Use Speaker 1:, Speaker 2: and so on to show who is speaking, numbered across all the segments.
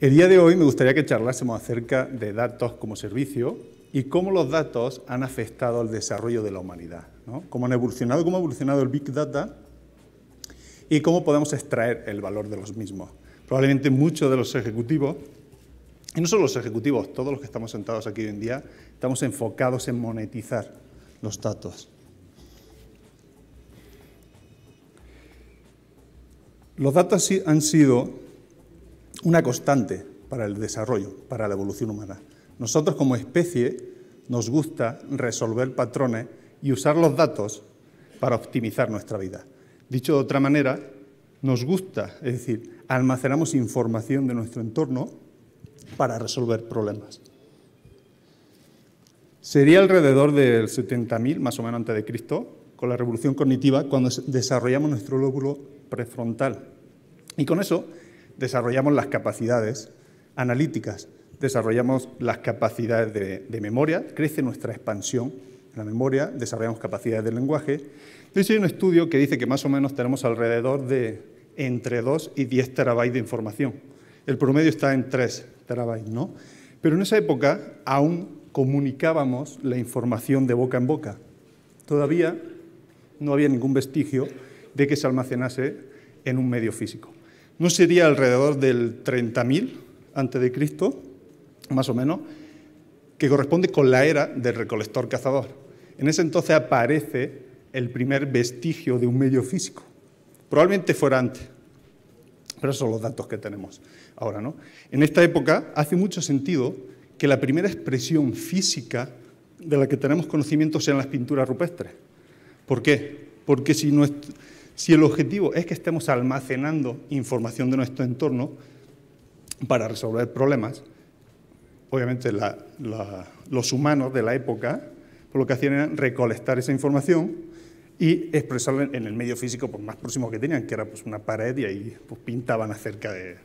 Speaker 1: El día de hoy me gustaría que charlásemos acerca de datos como servicio y cómo los datos han afectado al desarrollo de la humanidad, cómo han evolucionado, cómo ha evolucionado el Big Data y cómo podemos extraer el valor de los mismos. Probablemente muchos de los ejecutivos, y no solo los ejecutivos, todos los que estamos sentados aquí hoy en día, estamos enfocados en monetizar los datos. Los datos han sido una constante para el desarrollo, para la evolución humana. Nosotros como especie nos gusta resolver patrones y usar los datos para optimizar nuestra vida. Dicho de otra manera, nos gusta, es decir, almacenamos información de nuestro entorno para resolver problemas. Sería alrededor del 70.000, más o menos antes de Cristo, con la revolución cognitiva, cuando desarrollamos nuestro lóbulo prefrontal. Y con eso desarrollamos las capacidades analíticas, desarrollamos las capacidades de, memoria, crece nuestra expansión en la memoria, desarrollamos capacidades del lenguaje. Entonces hay un estudio que dice que más o menos tenemos alrededor de entre 2 y 10 terabytes de información. El promedio está en 3 terabytes, ¿no? Pero en esa época aún comunicábamos la información de boca en boca. Todavía no había ningún vestigio de que se almacenase en un medio físico. ¿No sería alrededor del 30.000 antes de Cristo, más o menos, que corresponde con la era del recolector-cazador? En ese entonces aparece el primer vestigio de un medio físico. Probablemente fuera antes, pero esos son los datos que tenemos ahora. ¿no? En esta época hace mucho sentido que la primera expresión física de la que tenemos conocimiento sean las pinturas rupestres. ¿Por qué? Porque si es... Si el objetivo es que estemos almacenando información de nuestro entorno para resolver problemas, obviamente los humanos de la época pues lo que hacían era recolectar esa información y expresarla en el medio físico Por pues, más próximo que tenían, que era pues, una pared y ahí pues, pintaban acerca de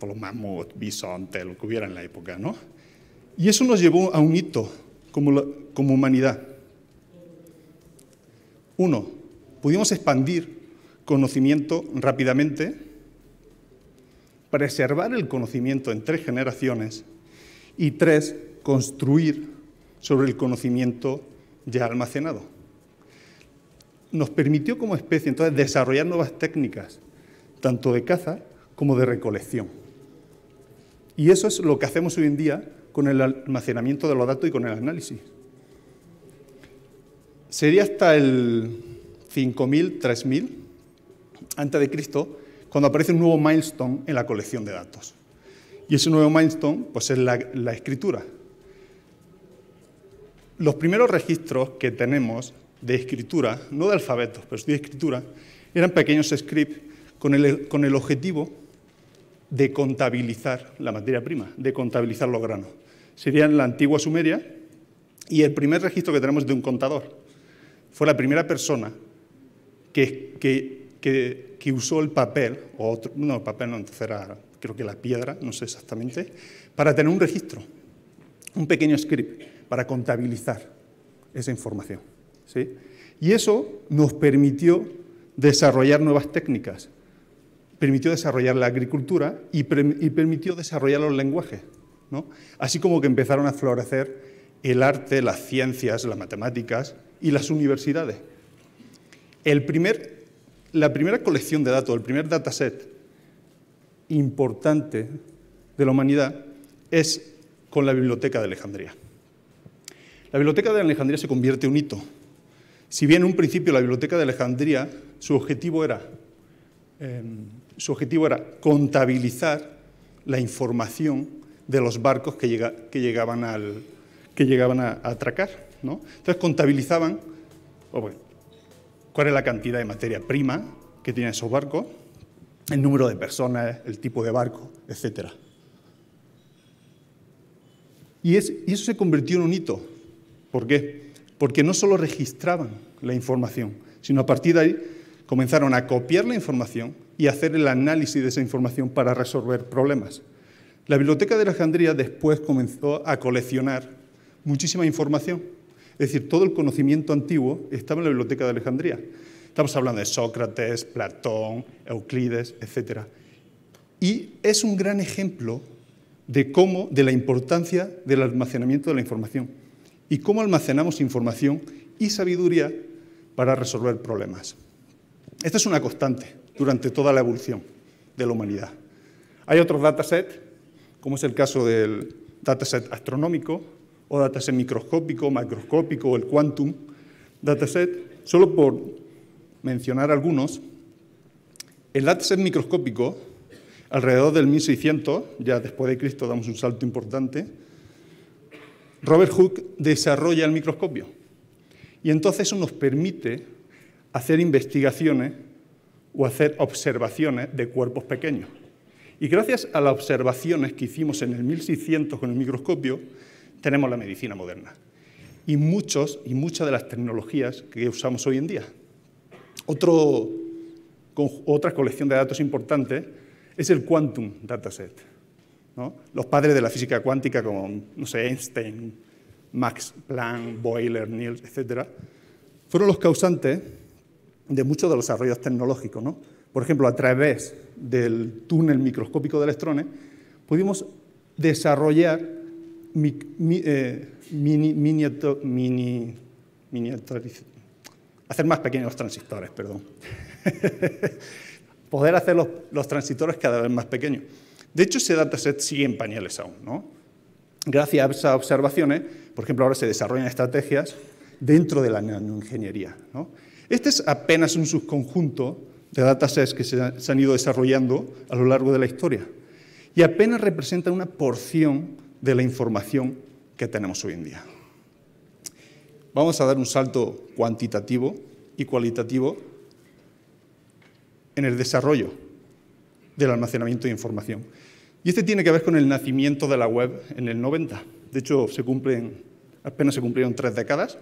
Speaker 1: los mamuts, bisontes, lo que hubiera en la época. ¿no? Y eso nos llevó a un hito como, como humanidad. Uno, pudimos expandir conocimiento rápidamente, preservar el conocimiento en tres generaciones y tres, construir sobre el conocimiento ya almacenado. Nos permitió como especie entonces desarrollar nuevas técnicas, tanto de caza como de recolección. Y eso es lo que hacemos hoy en día con el almacenamiento de los datos y con el análisis. Sería hasta el 5000, 3000 antes de Cristo, cuando aparece un nuevo milestone en la colección de datos. Y ese nuevo milestone pues, es la, escritura. Los primeros registros que tenemos de escritura, no de alfabetos, pero sí de escritura, eran pequeños scripts con el, con el objetivo de contabilizar la materia prima, de contabilizar los granos. Serían la antigua Sumeria y el primer registro que tenemos de un contador. Fue la primera persona que, usó el papel, o otro, no, el papel no, entonces era creo que la piedra, no sé exactamente, para tener un registro, un pequeño script para contabilizar esa información. Y eso nos permitió desarrollar nuevas técnicas, permitió desarrollar la agricultura y, permitió desarrollar los lenguajes, así como que empezaron a florecer el arte, las ciencias, las matemáticas y las universidades primer, la primera colección de datos, el primer dataset importante de la humanidad es con la Biblioteca de Alejandría. La Biblioteca de Alejandría se convierte en un hito. Si bien en un principio la Biblioteca de Alejandría, su objetivo era, em, su objetivo era contabilizar la información de los barcos que, que llegaban, al, que llegaban a, atracar. Entonces contabilizaban, cuál es la cantidad de materia prima que tienen esos barcos, el número de personas, el tipo de barco, etc. Y, eso se convirtió en un hito. ¿Por qué? Porque no solo registraban la información, sino a partir de ahí comenzaron a copiar la información y hacer el análisis de esa información para resolver problemas. La Biblioteca de Alejandría después comenzó a coleccionar muchísima información es decir, todo el conocimiento antiguo estaba en la biblioteca de Alejandría. Estamos hablando de Sócrates, Platón, Euclides, etc. Y es un gran ejemplo de cómo, de la importancia del almacenamiento de la información y cómo almacenamos información y sabiduría para resolver problemas. Esta es una constante durante toda la evolución de la humanidad. Hay otros datasets, como es el caso del dataset astronómico, o dataset microscópico, macroscópico o el quantum dataset, solo por mencionar algunos, el dataset microscópico, alrededor del 1600, ya después de Cristo damos un salto importante, Robert Hooke desarrolla el microscopio. Y entonces eso nos permite hacer investigaciones o hacer observaciones de cuerpos pequeños. Y gracias a las observaciones que hicimos en el 1600 con el microscopio, tenemos la medicina moderna y, muchos, y muchas de las tecnologías que usamos hoy en día. Otro, otra colección de datos importante es el quantum dataset. Los padres de la física cuántica como no sé, Einstein, Max Planck, Boiler, Niels, etc., fueron los causantes de muchos de los desarrollos tecnológicos. ¿no? Por ejemplo, a través del túnel microscópico de electrones pudimos desarrollar eh, mini, hacer más pequeños los transistores, perdón. Poder hacer los, transistores cada vez más pequeños. De hecho, ese dataset sigue en pañales aún. ¿no? Gracias a esas observaciones, por ejemplo, ahora se desarrollan estrategias dentro de la nanoingeniería. Este es apenas un subconjunto de datasets que se, han ido desarrollando a lo largo de la historia y apenas representa una porción de la información que tenemos hoy en día. Vamos a dar un salto cuantitativo y cualitativo en el desarrollo del almacenamiento de información. Y este tiene que ver con el nacimiento de la web en el 90. De hecho, se cumplen, apenas se cumplieron tres décadas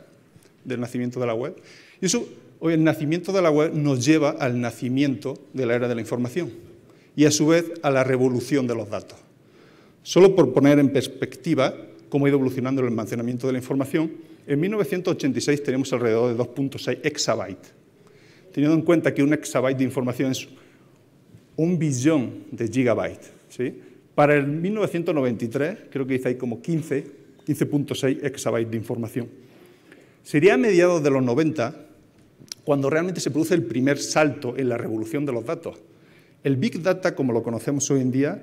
Speaker 1: del nacimiento de la web. Y eso, hoy el nacimiento de la web nos lleva al nacimiento de la era de la información y a su vez a la revolución de los datos. Solo por poner en perspectiva cómo ha ido evolucionando el almacenamiento de la información, en 1986 teníamos alrededor de 2.6 exabytes. Teniendo en cuenta que un exabyte de información es un billón de gigabytes. Para el 1993, creo que dice ahí como 15, 15.6 exabytes de información. Sería a mediados de los 90 cuando realmente se produce el primer salto en la revolución de los datos. El Big Data, como lo conocemos hoy en día,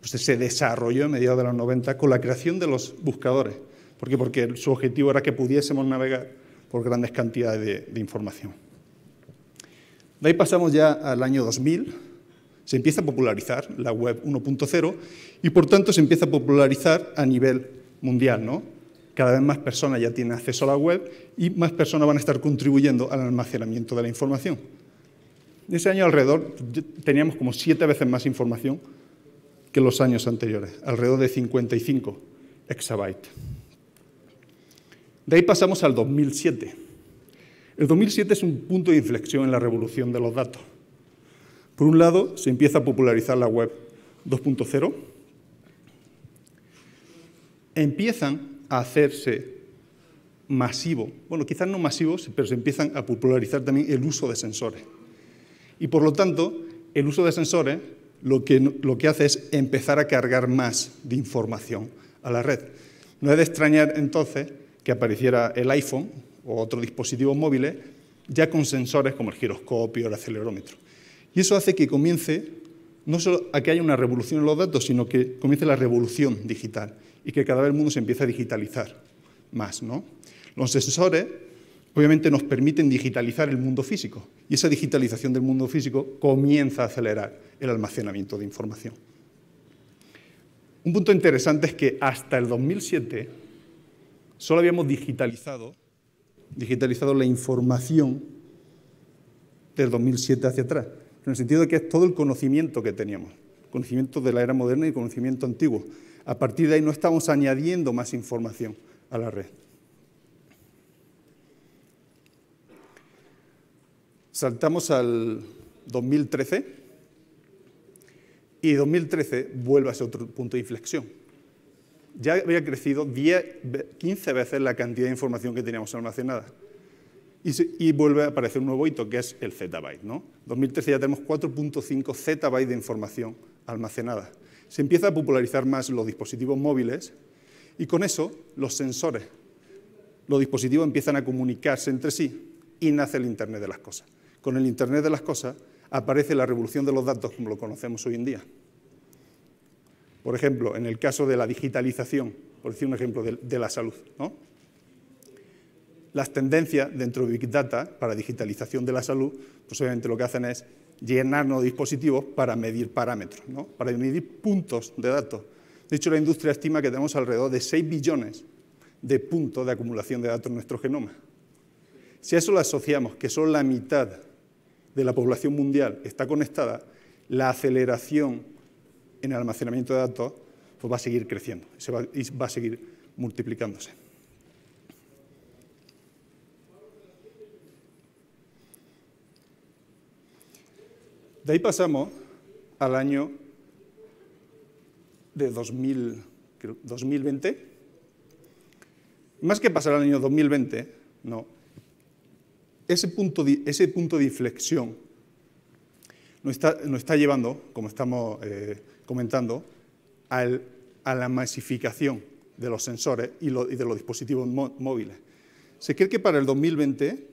Speaker 1: pues se desarrolló a mediados de los 90 con la creación de los buscadores. ¿Por qué? Porque su objetivo era que pudiésemos navegar por grandes cantidades de, información. De ahí pasamos ya al año 2000, se empieza a popularizar la web 1.0 y por tanto se empieza a popularizar a nivel mundial. ¿no? Cada vez más personas ya tienen acceso a la web y más personas van a estar contribuyendo al almacenamiento de la información. Ese año alrededor teníamos como siete veces más información que los años anteriores, alrededor de 55 exabytes. De ahí pasamos al 2007. El 2007 es un punto de inflexión en la revolución de los datos. Por un lado, se empieza a popularizar la web 2.0. Empiezan a hacerse masivo, bueno, quizás no masivos, pero se empiezan a popularizar también el uso de sensores. Y por lo tanto, el uso de sensores lo que, hace es empezar a cargar más de información a la red. No es de extrañar entonces que apareciera el iPhone o otro dispositivo móvil eh, ya con sensores como el giroscopio, o el acelerómetro. Y eso hace que comience no solo a que haya una revolución en los datos, sino que comience la revolución digital y que cada vez el mundo se empiece a digitalizar más. ¿no? Los sensores obviamente nos permiten digitalizar el mundo físico y esa digitalización del mundo físico comienza a acelerar el almacenamiento de información. Un punto interesante es que hasta el 2007 solo habíamos digitalizado, digitalizado la información del 2007 hacia atrás, en el sentido de que es todo el conocimiento que teníamos, conocimiento de la era moderna y conocimiento antiguo. A partir de ahí no estamos añadiendo más información a la red. Saltamos al 2013 y 2013 vuelve a ser otro punto de inflexión. Ya había crecido 15 veces la cantidad de información que teníamos almacenada. Y, vuelve a aparecer un nuevo hito, que es el zettabyte. En 2013 ya tenemos 4.5 zettabytes de información almacenada. Se empieza a popularizar más los dispositivos móviles y con eso los sensores, los dispositivos empiezan a comunicarse entre sí y nace el Internet de las cosas con el Internet de las Cosas aparece la revolución de los datos como lo conocemos hoy en día. Por ejemplo, en el caso de la digitalización, por decir un ejemplo, de, la salud. Las tendencias dentro de Big Data para digitalización de la salud, pues obviamente lo que hacen es llenarnos de dispositivos para medir parámetros, para medir puntos de datos. De hecho, la industria estima que tenemos alrededor de 6 billones de puntos de acumulación de datos en nuestro genoma. Si a eso lo asociamos, que son la mitad de la población mundial está conectada, la aceleración en el almacenamiento de datos pues va a seguir creciendo se va, y va a seguir multiplicándose. De ahí pasamos al año de 2020. Más que pasar al año 2020, no, ese punto de, ese punto de inflexión nos está, llevando, como estamos eh, comentando, a la masificación de los sensores y, de los dispositivos móviles. Se cree que para el 2020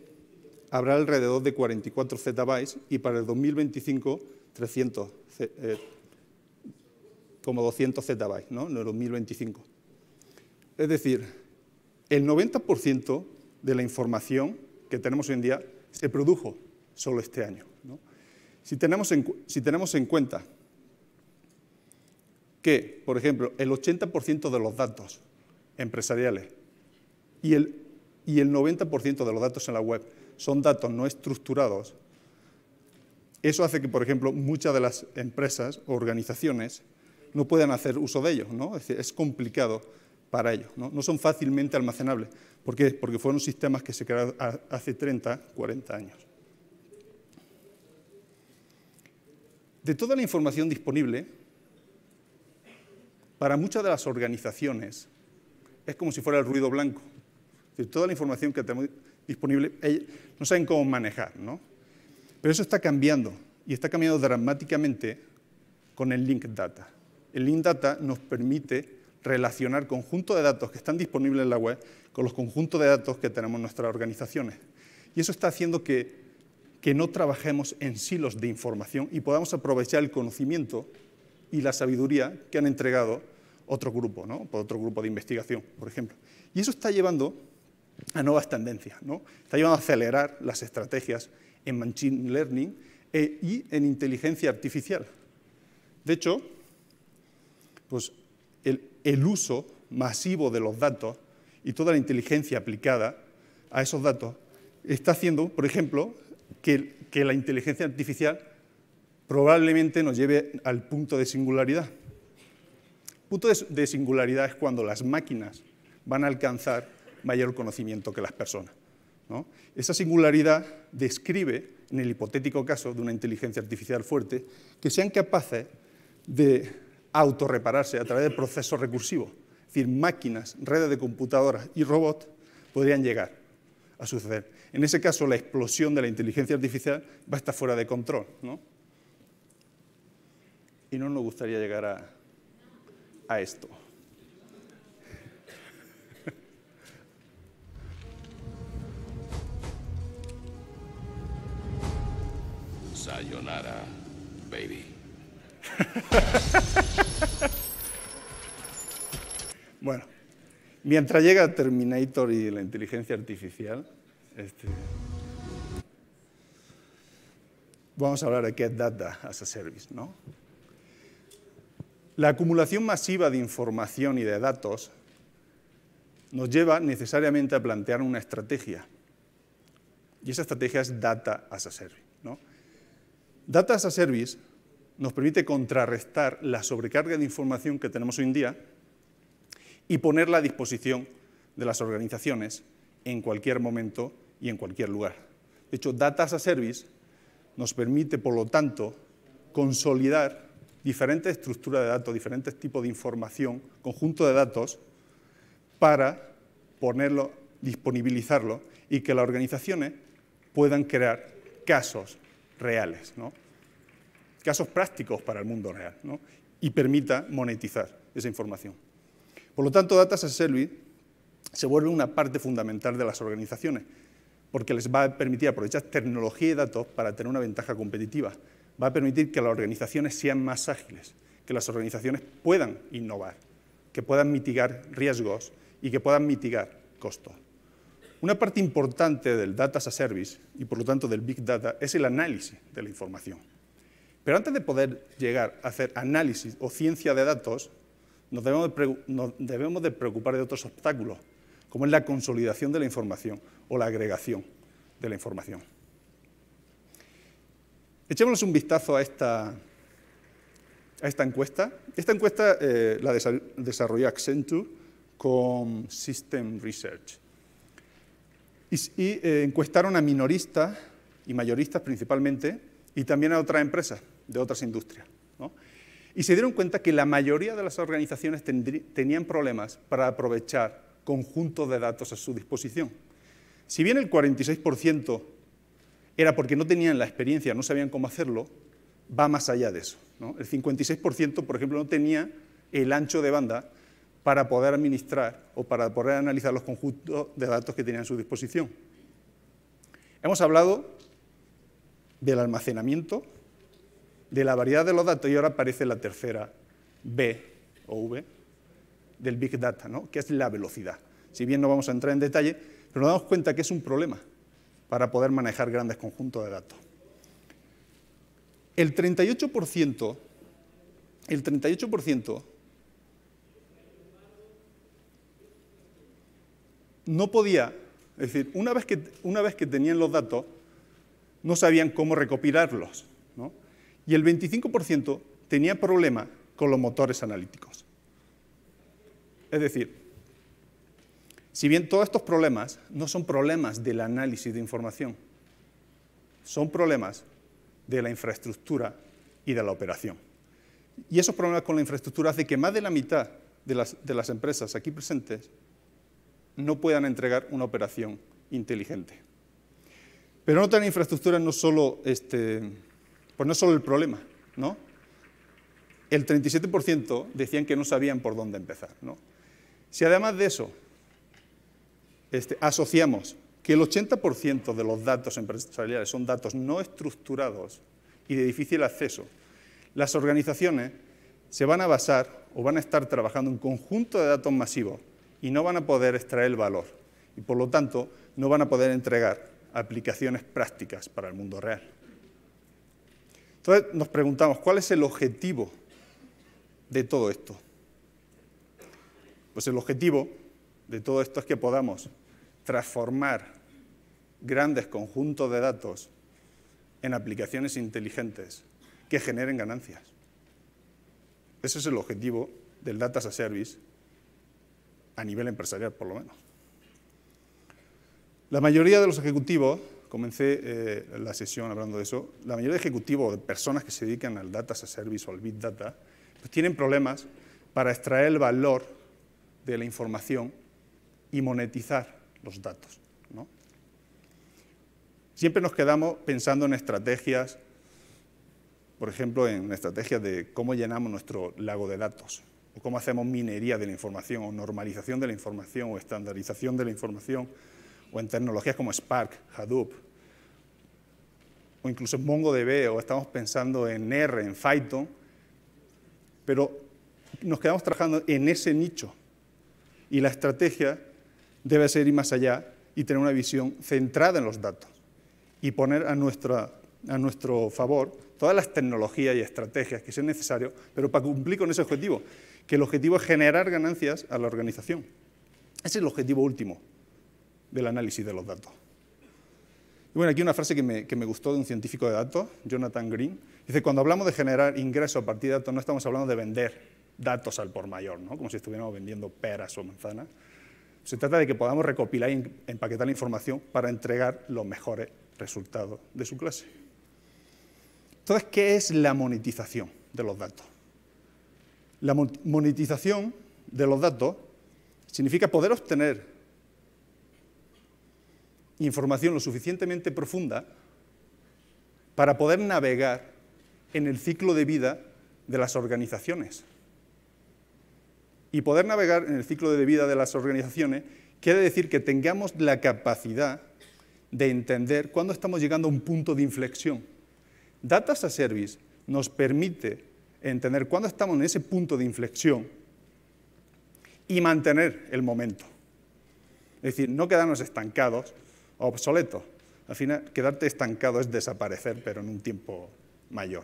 Speaker 1: habrá alrededor de 44 zettabytes y para el 2025 300, eh, como 200 zettabytes, ¿no? en el 2025. Es decir, el 90% de la información que tenemos hoy en día se produjo solo este año. Si, tenemos en, si tenemos en cuenta que, por ejemplo, el 80% de los datos empresariales y el, y el 90% de los datos en la web son datos no estructurados, eso hace que, por ejemplo, muchas de las empresas o organizaciones no puedan hacer uso de ellos. Es, es complicado para ellos. ¿no? son fácilmente almacenables. ¿Por qué? Porque fueron sistemas que se crearon hace 30, 40 años. De toda la información disponible, para muchas de las organizaciones es como si fuera el ruido blanco. De toda la información que tenemos disponible, no saben cómo manejar. Pero eso está cambiando y está cambiando dramáticamente con el Linked Data. El Linked Data nos permite relacionar conjunto de datos que están disponibles en la web con los conjuntos de datos que tenemos en nuestras organizaciones. Y eso está haciendo que, no trabajemos en silos de información y podamos aprovechar el conocimiento y la sabiduría que han entregado otro grupo, ¿no? por otro grupo de investigación, por ejemplo. Y eso está llevando a nuevas tendencias, ¿no? está llevando a acelerar las estrategias en Machine Learning eh, y en inteligencia artificial. De hecho, pues el, el uso masivo de los datos y toda la inteligencia aplicada a esos datos está haciendo, por ejemplo, que, la inteligencia artificial probablemente nos lleve al punto de singularidad. Punto de, singularidad es cuando las máquinas van a alcanzar mayor conocimiento que las personas. Esa singularidad describe, en el hipotético caso de una inteligencia artificial fuerte, que sean capaces de autorrepararse a través de procesos recursivos. Es decir, máquinas, redes de computadoras y robots podrían llegar a suceder. En ese caso, la explosión de la inteligencia artificial va a estar fuera de control. ¿no? Y no nos gustaría llegar a, a esto. Sayonara, baby. Bueno, mientras llega Terminator y la inteligencia artificial, este, vamos a hablar de es Data as a Service, ¿no? La acumulación masiva de información y de datos nos lleva necesariamente a plantear una estrategia. Y esa estrategia es Data as a Service. Data as a Service nos permite contrarrestar la sobrecarga de información que tenemos hoy en día y ponerla a disposición de las organizaciones en cualquier momento y en cualquier lugar. De hecho, Data as a Service nos permite, por lo tanto, consolidar diferentes estructuras de datos, diferentes tipos de información, conjunto de datos, para ponerlo, disponibilizarlo y que las organizaciones puedan crear casos reales, casos prácticos para el mundo real, y permita monetizar esa información. Por lo tanto, Data as a Service se vuelve una parte fundamental de las organizaciones, porque les va a permitir aprovechar tecnología y datos para tener una ventaja competitiva. Va a permitir que las organizaciones sean más ágiles, que las organizaciones puedan innovar, que puedan mitigar riesgos y que puedan mitigar costos. Una parte importante del Data as a Service y por lo tanto del Big Data es el análisis de la información. Pero antes de poder llegar a hacer análisis o ciencia de datos, nos debemos, de preocupar de otros obstáculos, como es la consolidación de la información o la agregación de la información. Echémonos un vistazo a esta, encuesta. Esta encuesta eh, la desarrolló Accenture con System Research. Y, eh, encuestaron a minoristas y mayoristas principalmente, y también a otras empresas de otras industrias y se dieron cuenta que la mayoría de las organizaciones tenían problemas para aprovechar conjuntos de datos a su disposición. Si bien el 46% era porque no tenían la experiencia, no sabían cómo hacerlo, va más allá de eso. El 56%, por ejemplo, no tenía el ancho de banda para poder administrar o para poder analizar los conjuntos de datos que tenían a su disposición. Hemos hablado del almacenamiento, de la variedad de los datos y ahora aparece la tercera B o V del Big Data, ¿no? que es la velocidad. Si bien no vamos a entrar en detalle, pero nos damos cuenta que es un problema para poder manejar grandes conjuntos de datos. El 38%, el 38% no podía, es decir, una vez, que, una vez que tenían los datos, no sabían cómo recopilarlos. ¿no? y el 25% tenía problemas con los motores analíticos. Es decir, si bien todos estos problemas no son problemas del análisis de información, son problemas de la infraestructura y de la operación. Y esos problemas con la infraestructura hace que más de la mitad de las, empresas aquí presentes no puedan entregar una operación inteligente. Pero no tener infraestructura no solo este, pues no es solo el problema, ¿no? El 37% decían que no sabían por dónde empezar, Si además de eso este, asociamos que el 80% de los datos empresariales son datos no estructurados y de difícil acceso, las organizaciones se van a basar o van a estar trabajando un conjunto de datos masivos y no van a poder extraer el valor y por lo tanto no van a poder entregar aplicaciones prácticas para el mundo real. Entonces nos preguntamos, ¿cuál es el objetivo de todo esto? Pues el objetivo de todo esto es que podamos transformar grandes conjuntos de datos en aplicaciones inteligentes que generen ganancias. Ese es el objetivo del Data as a Service a nivel empresarial, por lo menos. La mayoría de los ejecutivos comencé eh, la sesión hablando de eso, la mayoría de ejecutivos, de personas que se dedican al data as a service o al big data, pues tienen problemas para extraer el valor de la información y monetizar los datos. ¿no? Siempre nos quedamos pensando en estrategias, por ejemplo, en estrategias de cómo llenamos nuestro lago de datos, o cómo hacemos minería de la información, o normalización de la información, o estandarización de la información, o en tecnologías como Spark, Hadoop, o incluso en MongoDB, o estamos pensando en R, en Python, pero nos quedamos trabajando en ese nicho. Y la estrategia debe ser ir más allá y tener una visión centrada en los datos y poner a, nuestra, a nuestro favor todas las tecnologías y estrategias que sean necesarias, pero para cumplir con ese objetivo, que el objetivo es generar ganancias a la organización. Ese es el objetivo último del análisis de los datos. Y bueno, aquí una frase que me, gustó de un científico de datos, Jonathan Green. Dice, cuando hablamos de generar ingresos a partir de datos, no estamos hablando de vender datos al por mayor, ¿no? como si estuviéramos vendiendo peras o manzanas. Se trata de que podamos recopilar y empaquetar la información para entregar los mejores resultados de su clase. Entonces, ¿qué es la monetización de los datos? La monetización de los datos significa poder obtener información lo suficientemente profunda para poder navegar en el ciclo de vida de las organizaciones. Y poder navegar en el ciclo de vida de las organizaciones quiere decir que tengamos la capacidad de entender cuándo estamos llegando a un punto de inflexión. Data a Service nos permite entender cuándo estamos en ese punto de inflexión y mantener el momento. Es decir, no quedarnos estancados obsoleto. Al final, quedarte estancado es desaparecer, pero en un tiempo mayor.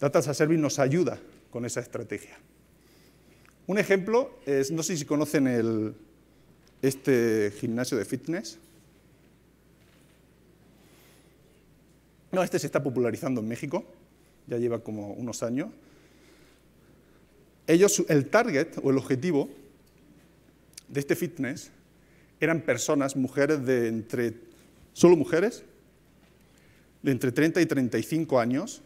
Speaker 1: Data a Service nos ayuda con esa estrategia. Un ejemplo es, no sé si conocen el, este gimnasio de fitness. No, este se está popularizando en México, ya lleva como unos años. Ellos, el target o el objetivo de este fitness eran personas, mujeres de entre, solo mujeres, de entre 30 y 35 años,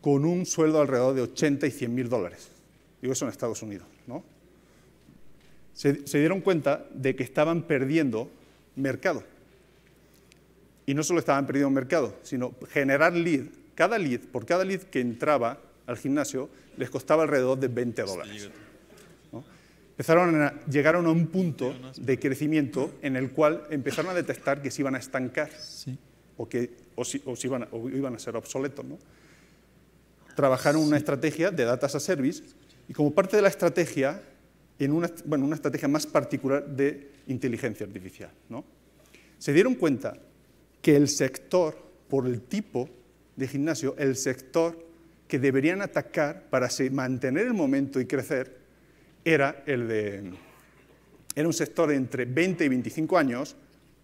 Speaker 1: con un sueldo alrededor de 80 y 100 mil dólares. Digo eso en Estados Unidos, ¿no? Se, se dieron cuenta de que estaban perdiendo mercado. Y no solo estaban perdiendo mercado, sino generar lead. Cada lead, por cada lead que entraba al gimnasio, les costaba alrededor de 20 dólares llegaron a un punto de crecimiento en el cual empezaron a detectar que se iban a estancar o que iban, a, ser obsoletos. Trabajaron una estrategia de Data as a Service y como parte de la estrategia, en una, estrategia más particular de inteligencia artificial. Se dieron cuenta que el sector, por el tipo de gimnasio, el sector que deberían atacar para mantener el momento y crecer era el de... Era un sector de entre 20 y 25 años,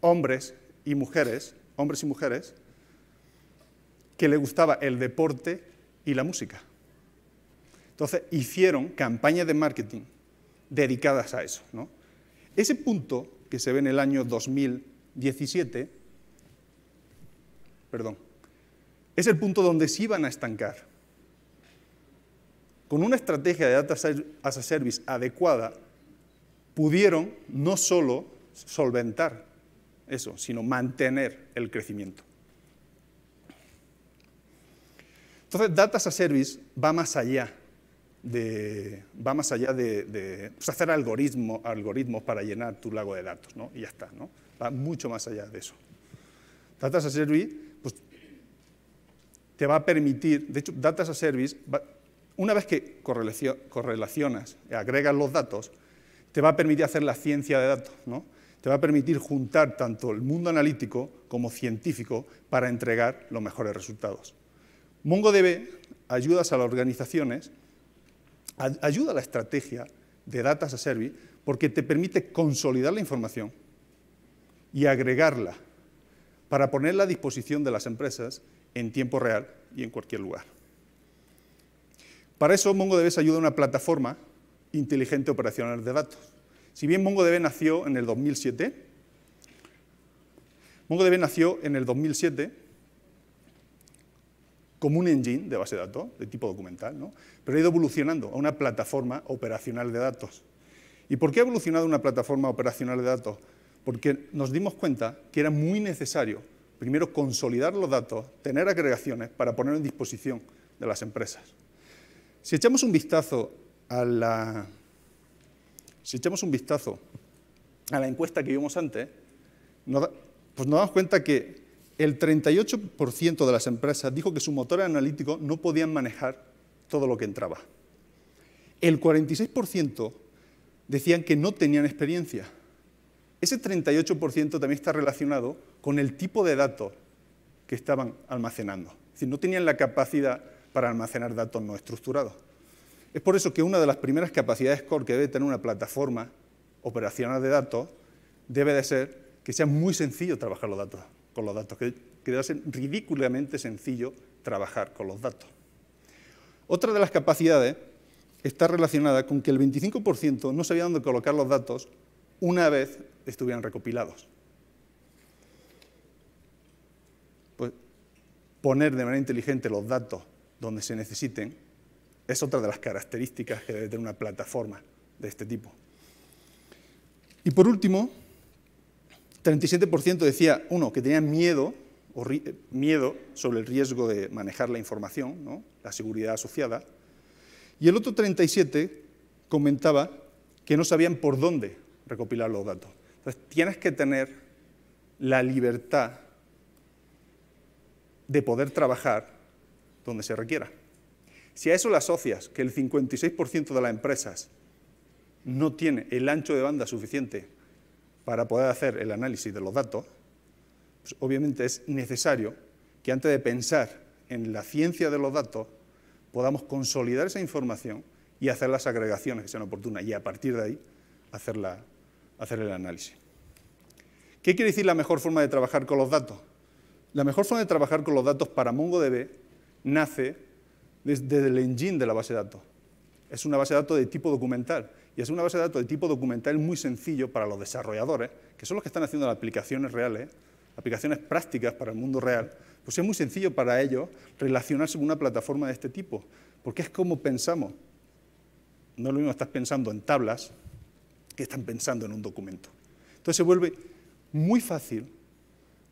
Speaker 1: hombres y mujeres, hombres y mujeres, que le gustaba el deporte y la música. Entonces hicieron campañas de marketing dedicadas a eso. ¿no? Ese punto que se ve en el año 2017, perdón, es el punto donde se iban a estancar con una estrategia de Data as a Service adecuada, pudieron no solo solventar eso, sino mantener el crecimiento. Entonces, Data as a Service va más allá de, va más allá de, pues, hacer algoritmo, algoritmos para llenar tu lago de datos, ¿no? Y ya está, ¿no? Va mucho más allá de eso. Data as a Service pues, te va a permitir, de hecho, Data as a Service va, una vez que correlacionas, agregas los datos, te va a permitir hacer la ciencia de datos, ¿no? te va a permitir juntar tanto el mundo analítico como científico para entregar los mejores resultados. MongoDB ayuda a las organizaciones, ayuda a la estrategia de Data a Service porque te permite consolidar la información y agregarla para ponerla a disposición de las empresas en tiempo real y en cualquier lugar. Para eso MongoDB se ayuda a una plataforma inteligente operacional de datos. Si bien MongoDB nació en el 2007, MongoDB nació en el 2007 como un engine de base de datos, de tipo documental, ¿no? pero ha ido evolucionando a una plataforma operacional de datos. ¿Y por qué ha evolucionado una plataforma operacional de datos? Porque nos dimos cuenta que era muy necesario, primero, consolidar los datos, tener agregaciones para poner en disposición de las empresas. Si echamos un vistazo a la, si un vistazo a la encuesta que vimos antes, nos pues nos damos cuenta que el 38% de las empresas dijo que su motor analítico no podían manejar todo lo que entraba. El 46% decían que no tenían experiencia. Ese 38% también está relacionado con el tipo de datos que estaban almacenando. Es decir, no tenían la capacidad para almacenar datos no estructurados. Es por eso que una de las primeras capacidades core que debe tener una plataforma operacional de datos debe de ser que sea muy sencillo trabajar los datos, con los datos, que, que debe ser ridículamente sencillo trabajar con los datos. Otra de las capacidades está relacionada con que el 25% no sabía dónde colocar los datos una vez estuvieran recopilados. Pues poner de manera inteligente los datos donde se necesiten, es otra de las características que debe tener una plataforma de este tipo. Y por último, 37% decía, uno, que tenían miedo, o eh, miedo sobre el riesgo de manejar la información, la seguridad asociada, y el otro 37 comentaba que no sabían por dónde recopilar los datos. Entonces, tienes que tener la libertad de poder trabajar donde se requiera. Si a eso le asocias que el 56% de las empresas no tiene el ancho de banda suficiente para poder hacer el análisis de los datos, pues obviamente es necesario que antes de pensar en la ciencia de los datos podamos consolidar esa información y hacer las agregaciones que sean oportunas y a partir de ahí hacer, hacer el análisis. ¿Qué quiere decir la mejor forma de trabajar con los datos? La mejor forma de trabajar con los datos para MongoDB nace desde el engine de la base de datos. Es una base de datos de tipo documental. Y es una base de datos de tipo documental muy sencillo para los desarrolladores, que son los que están haciendo las aplicaciones reales, aplicaciones prácticas para el mundo real. Pues es muy sencillo para ellos relacionarse con una plataforma de este tipo, porque es como pensamos. No es lo mismo estar pensando en tablas que están pensando en un documento. Entonces se vuelve muy fácil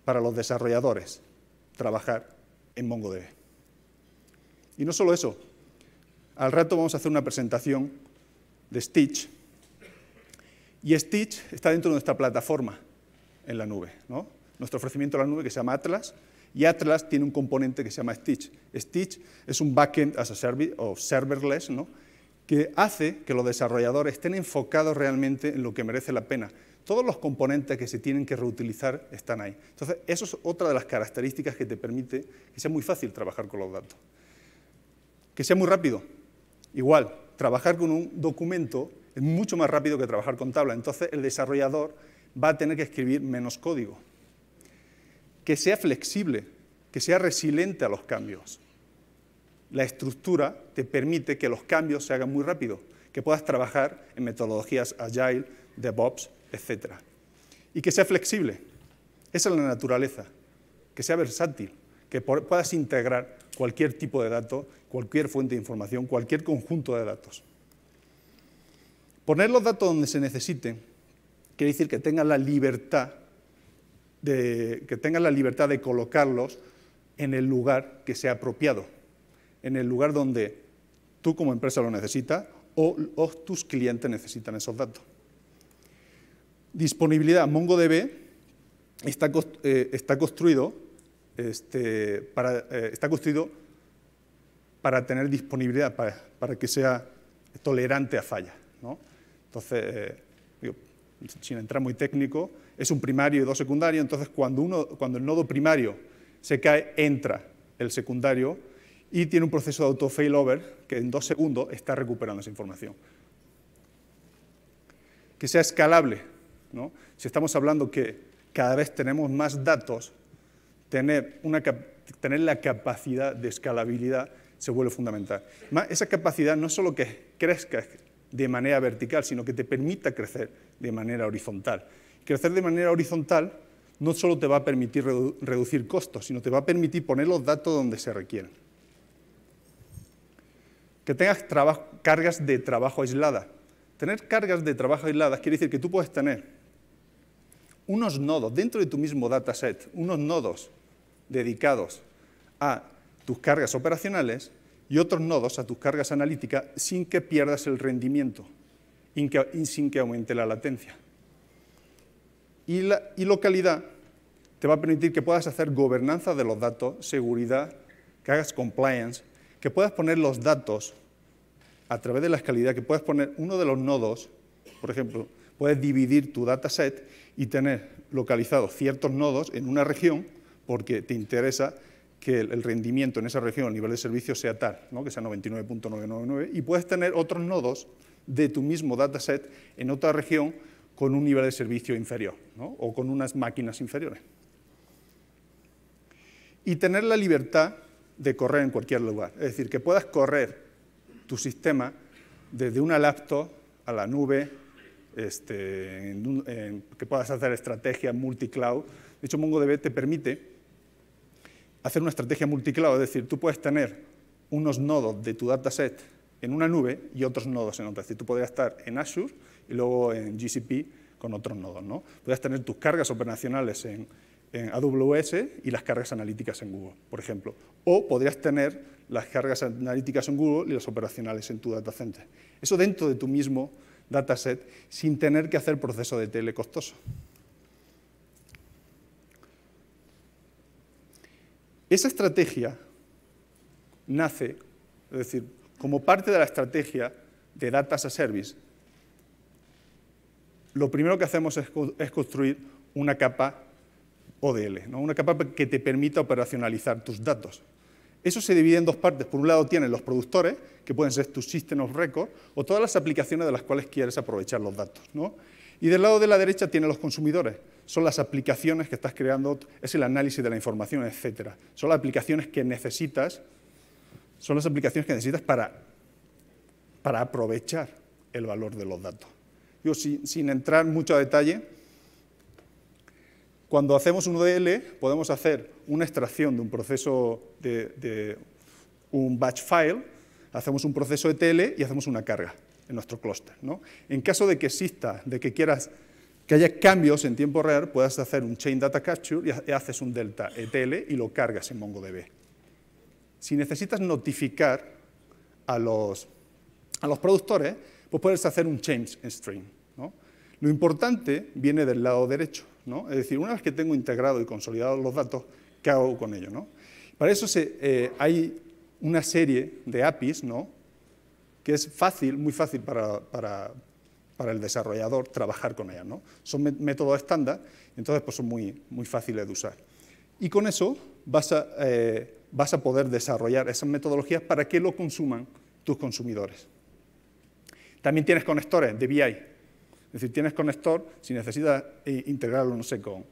Speaker 1: para los desarrolladores trabajar en MongoDB. Y no solo eso, al rato vamos a hacer una presentación de Stitch. Y Stitch está dentro de nuestra plataforma en la nube, nuestro ofrecimiento a la nube que se llama Atlas, y Atlas tiene un componente que se llama Stitch. Stitch es un backend as a service o serverless, que hace que los desarrolladores estén enfocados realmente en lo que merece la pena. Todos los componentes que se tienen que reutilizar están ahí. Entonces, eso es otra de las características que te permite que sea muy fácil trabajar con los datos que sea muy rápido. Igual, trabajar con un documento es mucho más rápido que trabajar con tabla. Entonces, el desarrollador va a tener que escribir menos código. Que sea flexible, que sea resiliente a los cambios. La estructura te permite que los cambios se hagan muy rápido, que puedas trabajar en metodologías agile, DevOps, etc. Y que sea flexible. Esa es la naturaleza. Que sea versátil, que puedas integrar cualquier tipo de dato, cualquier fuente de información, cualquier conjunto de datos. Poner los datos donde se necesiten quiere decir que tengan la libertad de, que la libertad de colocarlos en el lugar que sea apropiado, en el lugar donde tú como empresa lo necesitas o, tus clientes necesitan esos datos. Disponibilidad. MongoDB está eh, construido este, eh, está construido para tener disponibilidad, para, que sea tolerante a falla Entonces, eh, sin entrar muy técnico, es un primario y dos secundarios, entonces cuando, uno, cuando el nodo primario se cae, entra el secundario y tiene un proceso de auto-failover que en dos segundos está recuperando esa información. Que sea escalable. Si estamos hablando que cada vez tenemos más datos, tener, la capacidad de escalabilidad se vuelve fundamental. esa capacidad no solo que crezca de manera vertical, sino que te permita crecer de manera horizontal. Crecer de manera horizontal no solo te va a permitir reducir costos, sino te va a permitir poner los datos donde se requieren. Que tengas cargas de trabajo aisladas. Tener cargas de trabajo aisladas quiere decir que tú puedes tener unos nodos dentro de tu mismo dataset, unos nodos dedicados a tus cargas operacionales y otros nodos a tus cargas analíticas sin que pierdas el rendimiento y sin que aumente la latencia. Y, la, localidad te va a permitir que puedas hacer gobernanza de los datos, seguridad, que hagas compliance, que puedas poner los datos a través de la escalidad, que puedas poner uno de los nodos, por ejemplo, puedes dividir tu dataset y tener localizados ciertos nodos en una región porque te interesa que el, rendimiento en esa región, el nivel de servicio sea tal, que sea 99.999, y puedes tener otros nodos de tu mismo dataset en otra región con un nivel de servicio inferior o con unas máquinas inferiores. Y tener la libertad de correr en cualquier lugar, es decir, que puedas correr tu sistema desde una laptop a la nube, este, que puedas hacer estrategia multi-cloud. De hecho, MongoDB te permite hacer una estrategia multicloud, es decir, tú puedes tener unos nodos de tu dataset en una nube y otros nodos en otra. Es decir, tú podrías estar en Azure y luego en GCP con otros nodos. ¿no? Podrías tener tus cargas operacionales en, AWS y las cargas analíticas en Google, por ejemplo. O podrías tener las cargas analíticas en Google y las operacionales en tu data center. Eso dentro de tu mismo dataset sin tener que hacer proceso de tele costoso. Esa estrategia nace, es decir, como parte de la estrategia de Data as a Service, lo primero que hacemos es, construir una capa ODL, una capa que te permita operacionalizar tus datos. Eso se divide en dos partes. Por un lado tienen los productores, que pueden ser tus System of Record, o todas las aplicaciones de las cuales quieres aprovechar los datos. Y del lado de la derecha tienen los consumidores, son las aplicaciones que estás creando, es el análisis de la información, etc. Son las aplicaciones que necesitas, son las aplicaciones que necesitas para, para aprovechar el valor de los datos. Yo, sin, entrar mucho a detalle, cuando hacemos un ODL, podemos hacer una extracción de un proceso de, un batch file, hacemos un proceso ETL y hacemos una carga en nuestro clúster. ¿no? En caso de que exista, de que quieras que haya cambios en tiempo real, puedas hacer un Chain Data Capture y haces un delta ETL y lo cargas en MongoDB. Si necesitas notificar a los, a los productores, pues puedes hacer un Change Stream. Lo importante viene del lado derecho. ¿no? Es decir, una vez que tengo integrado y consolidado los datos, ¿qué hago con ello? Para eso eh, hay una serie de APIs ¿no? que es fácil, muy fácil para para el desarrollador trabajar con ellas. ¿no? Son métodos estándar, entonces pues, son muy, muy fáciles de usar. Y con eso vas a, eh, vas a poder desarrollar esas metodologías para que lo consuman tus consumidores. También tienes conectores de BI. Es decir, tienes conector si necesitas eh, integrarlo, no sé, con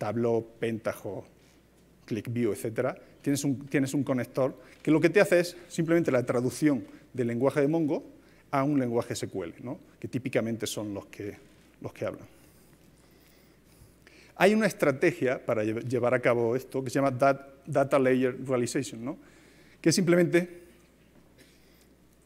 Speaker 1: Tableau, Pentaho, ClickView, etcétera, tienes un, tienes un conector que lo que te hace es simplemente la traducción del lenguaje de Mongo a un lenguaje SQL, ¿no? que típicamente son los que, los que hablan. Hay una estrategia para llevar a cabo esto que se llama Data Layer Realization, ¿no? que es simplemente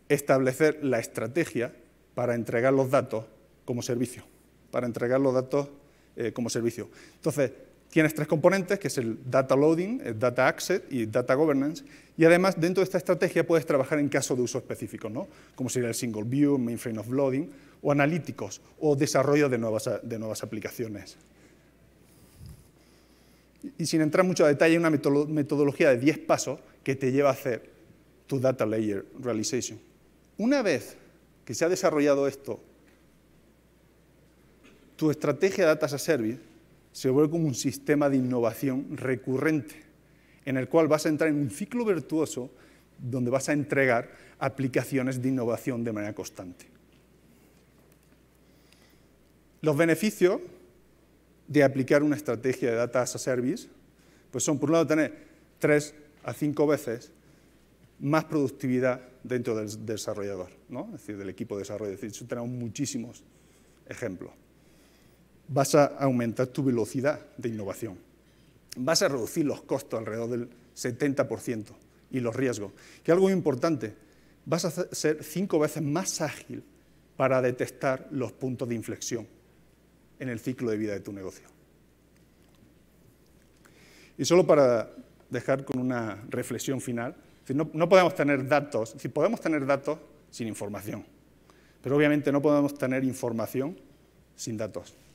Speaker 1: establecer la estrategia para entregar los datos como servicio, para entregar los datos eh, como servicio. Entonces, Tienes tres componentes, que es el data loading, el data access y data governance, y además dentro de esta estrategia puedes trabajar en caso de uso específico, ¿no? como sería el single view, mainframe of loading, o analíticos, o desarrollo de nuevas, de nuevas aplicaciones. Y sin entrar mucho a detalle, hay una metodología de 10 pasos que te lleva a hacer tu data layer realization. Una vez que se ha desarrollado esto, tu estrategia de Data a Service se vuelve como un sistema de innovación recurrente, en el cual vas a entrar en un ciclo virtuoso donde vas a entregar aplicaciones de innovación de manera constante. Los beneficios de aplicar una estrategia de Data as a Service pues son, por un lado, tener tres a cinco veces más productividad dentro del desarrollador, ¿no? es decir, del equipo de desarrollo. decir, tenemos muchísimos ejemplos vas a aumentar tu velocidad de innovación. Vas a reducir los costos alrededor del 70% y los riesgos. Que algo importante, vas a ser cinco veces más ágil para detectar los puntos de inflexión en el ciclo de vida de tu negocio. Y solo para dejar con una reflexión final, no, no podemos tener datos, si podemos tener datos sin información, pero obviamente no podemos tener información sin datos.